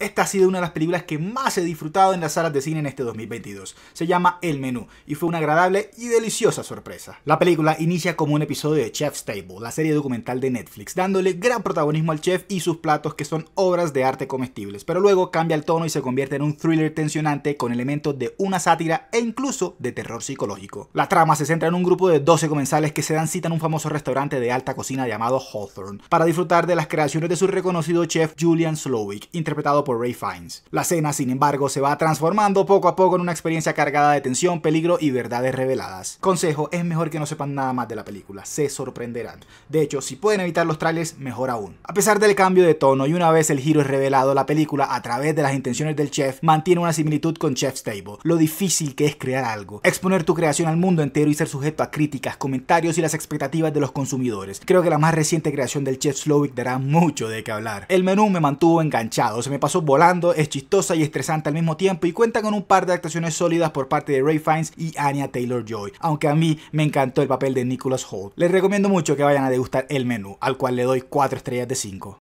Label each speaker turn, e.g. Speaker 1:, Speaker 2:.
Speaker 1: Esta ha sido una de las películas que más he disfrutado en las salas de cine en este 2022. Se llama El Menú y fue una agradable y deliciosa sorpresa. La película inicia como un episodio de Chef's Table, la serie documental de Netflix, dándole gran protagonismo al chef y sus platos que son obras de arte comestibles, pero luego cambia el tono y se convierte en un thriller tensionante con elementos de una sátira e incluso de terror psicológico. La trama se centra en un grupo de 12 comensales que se dan cita en un famoso restaurante de alta cocina llamado Hawthorne para disfrutar de las creaciones de su reconocido chef Julian Slowick, interpretado por Ray Fiennes. La escena, sin embargo, se va transformando poco a poco en una experiencia cargada de tensión, peligro y verdades reveladas. Consejo, es mejor que no sepan nada más de la película, se sorprenderán. De hecho, si pueden evitar los trailers, mejor aún. A pesar del cambio de tono y una vez el giro es revelado, la película, a través de las intenciones del chef, mantiene una similitud con Chef's Table, lo difícil que es crear algo, exponer tu creación al mundo entero y ser sujeto a críticas, comentarios y las expectativas de los consumidores. Creo que la más reciente creación del Chef Slowick dará mucho de qué hablar. El menú me mantuvo enganchado, se me pasó volando, es chistosa y estresante al mismo tiempo y cuenta con un par de actuaciones sólidas por parte de Ray Fiennes y Anya Taylor-Joy, aunque a mí me encantó el papel de Nicholas Holt. Les recomiendo mucho que vayan a degustar el menú, al cual le doy 4 estrellas de 5.